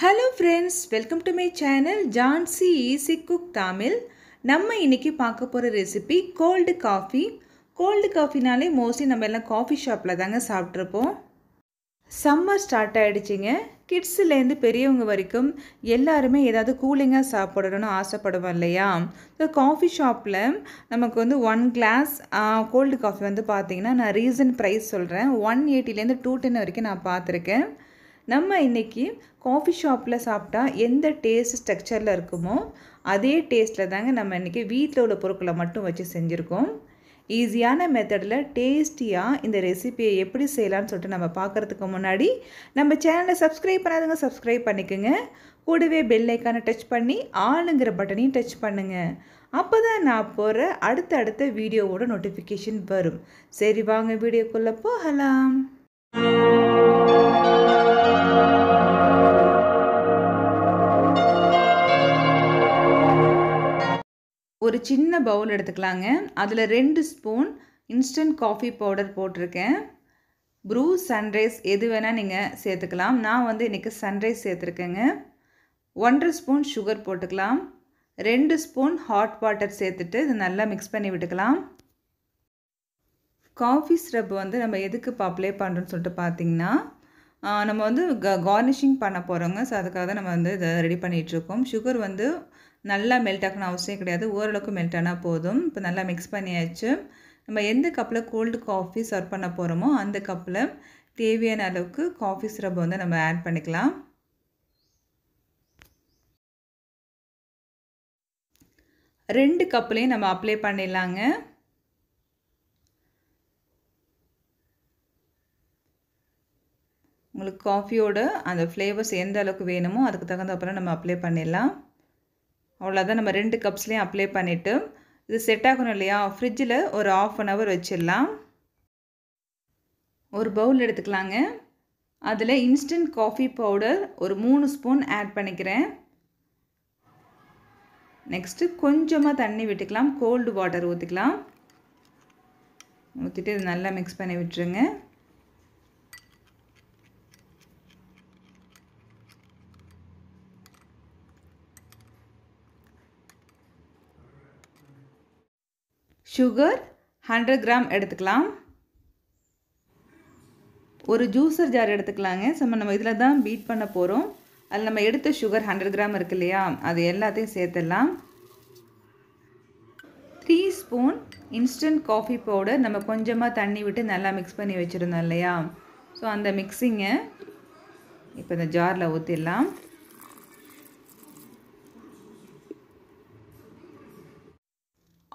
hello friends welcome to my channel Jhansi easy cook Tamil நம்ம இன்றைக்கி பார்க்க போகிற ரெசிபி கோல்டு காஃபி கோல்டு காஃபினாலே மோஸ்ட்லி நம்ம எல்லாம் காஃபி ஷாப்பில் தாங்க சாப்பிட்ருப்போம் சம்மர் ஸ்டார்ட் ஆகிடுச்சிங்க கிட்ஸுலேருந்து பெரியவங்க வரைக்கும் எல்லாருமே ஏதாவது கூலிங்காக சாப்பிடணும்னு ஆசைப்படுவோம் இல்லையா ஸோ காஃபி ஷாப்பில் நமக்கு வந்து ஒன் கிளாஸ் கோல்டு காஃபி வந்து பார்த்திங்கன்னா நான் ரீசன் ப்ரைஸ் சொல்கிறேன் ஒன் எயிட்டிலேருந்து டூ டென் வரைக்கும் நான் பார்த்துருக்கேன் நம்ம இன்றைக்கி காஃபி ஷாப்பில் சாப்பிட்டா எந்த டேஸ்ட் ஸ்ட்ரக்சரில் இருக்குமோ அதே டேஸ்ட்டில் தாங்க நம்ம இன்றைக்கி வீட்டில் உள்ள பொருட்களை மட்டும் வச்சு செஞ்சுருக்கோம் ஈஸியான மெத்தடில் டேஸ்டியாக இந்த ரெசிபியை எப்படி செய்யலாம்னு சொல்லிட்டு நம்ம பார்க்குறதுக்கு முன்னாடி நம்ம சேனலை சப்ஸ்கிரைப் பண்ணாதவங்க சப்ஸ்கிரைப் பண்ணிக்கோங்க கூடவே பெல்லைக்கான டச் பண்ணி ஆளுங்கிற பட்டனையும் டச் பண்ணுங்கள் அப்போ தான் நான் போகிற அடுத்த அடுத்த வீடியோவோட நோட்டிஃபிகேஷன் வரும் சரி வாங்க வீடியோக்குள்ளே போகலாம் ஒரு சின்ன பவுல் எடுத்துக்கலாங்க அதில் ரெண்டு ஸ்பூன் இன்ஸ்டன்ட் காஃபி பவுடர் போட்டிருக்கேன் ப்ரூ சன்ரைஸ் எது வேணால் நீங்கள் சேர்த்துக்கலாம் நான் வந்து இன்றைக்கி சன்ரைஸ் சேர்த்துருக்கேங்க ஒன்றரை ஸ்பூன் சுகர் போட்டுக்கலாம் ரெண்டு ஸ்பூன் ஹாட் வாட்டர் சேர்த்துட்டு இது நல்லா மிக்ஸ் பண்ணி விட்டுக்கலாம் காஃபி ஸ்ரப் வந்து நம்ம எதுக்கு இப்போ அப்ளை பண்ணுறோன்னு சொல்லிட்டு பார்த்திங்கன்னா நம்ம வந்து க கார்னிஷிங் பண்ண போகிறோங்க ஸோ அதுக்காக தான் நம்ம வந்து இதை ரெடி பண்ணிகிட்ருக்கோம் சுகர் வந்து நல்லா மெல்ட் ஆகணும் அவசியம் கிடையாது ஓரளவுக்கு மெல்ட் ஆனால் போதும் இப்போ நல்லா மிக்ஸ் பண்ணியாச்சு நம்ம எந்த கப்பில் கோல்டு காஃபி சர்வ் பண்ண போகிறோமோ அந்த கப்பில் தேவையான அளவுக்கு காஃபி சிரப் வந்து நம்ம ஆட் பண்ணிக்கலாம் ரெண்டு கப்புலையும் நம்ம அப்ளை பண்ணிடலாங்க உங்களுக்கு காஃபியோட அந்த ஃப்ளேவர்ஸ் எந்த அளவுக்கு வேணுமோ அதுக்கு தகுந்த அப்புறம் நம்ம அப்ளை பண்ணிடலாம் அவ்வளோதான் நம்ம ரெண்டு கப்ஸ்லேயும் அப்ளை பண்ணிவிட்டு இது செட் ஆகணும் இல்லையா ஃப்ரிட்ஜில் ஒரு ஆஃப் அன் ஹவர் வச்சிடலாம் ஒரு பவுல் எடுத்துக்கலாங்க அதில் இன்ஸ்டன்ட் காஃபி பவுடர் ஒரு மூணு ஸ்பூன் ஆட் பண்ணிக்கிறேன் நெக்ஸ்ட்டு கொஞ்சமாக தண்ணி விட்டுக்கலாம் கோல்டு வாட்டர் ஊற்றிக்கலாம் ஊற்றிட்டு இது நல்லா மிக்ஸ் பண்ணி விட்டுருங்க சுகர் ஹண்ட்ரட் கிராம் எடுத்துக்கலாம் ஒரு ஜூஸர் ஜார் எடுத்துக்கலாங்க ஸோ நம்ம இதில் தான் பீட் பண்ண போகிறோம் அதில் நம்ம எடுத்த சுகர் ஹண்ட்ரட் கிராம் இருக்கு இல்லையா அது எல்லாத்தையும் சேர்த்துடலாம் three spoon instant coffee powder நம்ம கொஞ்சமாக தண்ணி விட்டு நல்லா மிக்ஸ் பண்ணி வச்சுருந்தோம் இல்லையா ஸோ அந்த மிக்ஸிங்கை இப்போ இந்த ஜாரில் ஊற்றிடலாம்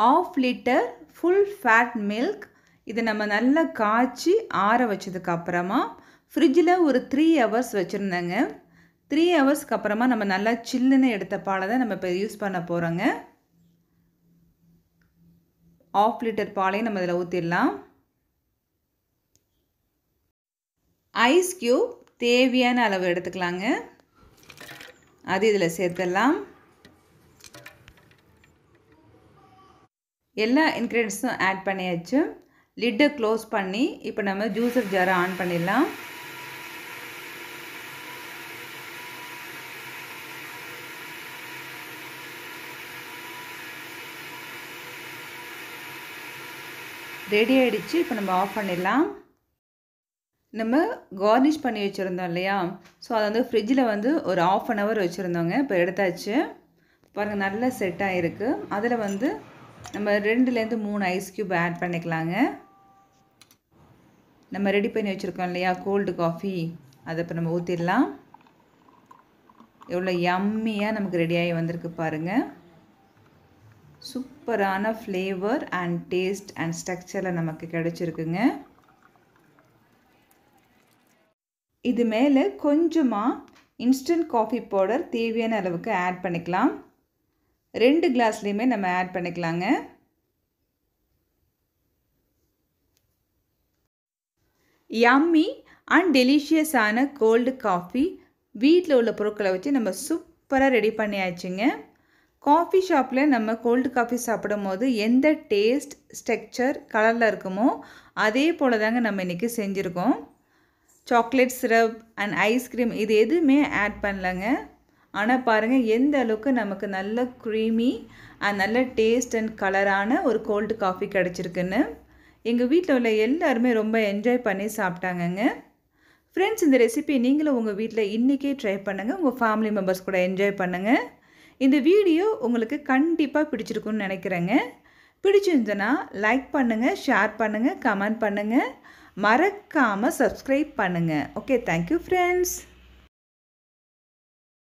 half litre full fat milk இதை நம்ம நல்லா காய்ச்சி ஆற வச்சதுக்கப்புறமா ஃப்ரிட்ஜில் ஒரு த்ரீ ஹவர்ஸ் வச்சுருந்தேங்க த்ரீ ஹவர்ஸ்க்கு அப்புறமா நம்ம நல்லா சில்லுன்னு எடுத்த பாலை தான் நம்ம இப்போ யூஸ் பண்ண போகிறோங்க ஆஃப் லிட்டர் பாலையும் நம்ம இதில் ஊற்றிடலாம் ஐஸ் க்யூப் தேவையான அளவு எடுத்துக்கலாங்க அது இதில் சேர்த்துடலாம் எல்லா இன்க்ரீடியன்ஸும் ஆட் பண்ணியாச்சு லிட்டை க்ளோஸ் பண்ணி இப்போ நம்ம ஜூஸர் ஜாரை ஆன் பண்ணிடலாம் ரெடி ஆகிடுச்சு இப்போ நம்ம ஆஃப் பண்ணிடலாம் நம்ம கார்னிஷ் பண்ணி வச்சுருந்தோம் இல்லையா ஸோ அதை வந்து ஃப்ரிட்ஜில் வந்து ஒரு ஆஃப் அன் ஹவர் வச்சுருந்தோங்க இப்போ எடுத்தாச்சு பாருங்கள் நல்லா செட் ஆகிருக்கு அதில் வந்து நம்ம ரெண்டுலேருந்து மூணு ஐஸ் க்யூப் ஆட் பண்ணிக்கலாங்க நம்ம ரெடி பண்ணி வச்சுருக்கோம் இல்லையா கோல்டு காஃபி அதை இப்போ நம்ம ஊற்றிடலாம் எவ்வளோ யம்மியாக நமக்கு ரெடியாகி வந்திருக்கு பாருங்கள் சூப்பரான ஃப்ளேவர் அண்ட் டேஸ்ட் அண்ட் ஸ்ட்ரக்சரில் நமக்கு கிடச்சிருக்குங்க இது மேலே கொஞ்சமாக இன்ஸ்டன்ட் காஃபி பவுடர் தேவையான அளவுக்கு ஆட் பண்ணிக்கலாம் ரெண்டு கிளாஸ்லேயுமே நம்ம ஆட் பண்ணிக்கலாங்க யம்மி அண்ட் டெலிஷியஸான கோல்டு காஃபி வீட்டில் உள்ள பொருட்களை வச்சு நம்ம சூப்பராக ரெடி பண்ணியாச்சுங்க காஃபி ஷாப்பில் நம்ம கோல்டு காஃபி சாப்பிடும் போது எந்த டேஸ்ட் ஸ்ட்ரக்சர் கலரில் இருக்குமோ அதே போல் தாங்க நம்ம இன்றைக்கி செஞ்சுருக்கோம் சாக்லேட் சிரப் அண்ட் ஐஸ்கிரீம் இது எதுவுமே ஆட் பண்ணலங்க ஆனால் பாருங்கள் எந்த அளவுக்கு நமக்கு நல்ல க்ரீமி அண்ட் நல்ல டேஸ்ட் அண்ட் கலரான ஒரு கோல்டு காஃபி கிடச்சிருக்குன்னு எங்கள் வீட்டில் உள்ள எல்லாருமே ரொம்ப என்ஜாய் பண்ணி சாப்பிட்டாங்கங்க ஃப்ரெண்ட்ஸ் இந்த ரெசிபி நீங்களும் உங்கள் வீட்டில் இன்றைக்கே ட்ரை பண்ணுங்கள் உங்கள் ஃபேமிலி மெம்பர்ஸ் கூட என்ஜாய் பண்ணுங்கள் இந்த வீடியோ உங்களுக்கு கண்டிப்பாக பிடிச்சிருக்குன்னு நினைக்கிறேங்க பிடிச்சிருந்தனா லைக் பண்ணுங்கள் ஷேர் பண்ணுங்கள் கமெண்ட் பண்ணுங்கள் மறக்காமல் சப்ஸ்கிரைப் பண்ணுங்கள் ஓகே தேங்க்யூ ஃப்ரெண்ட்ஸ்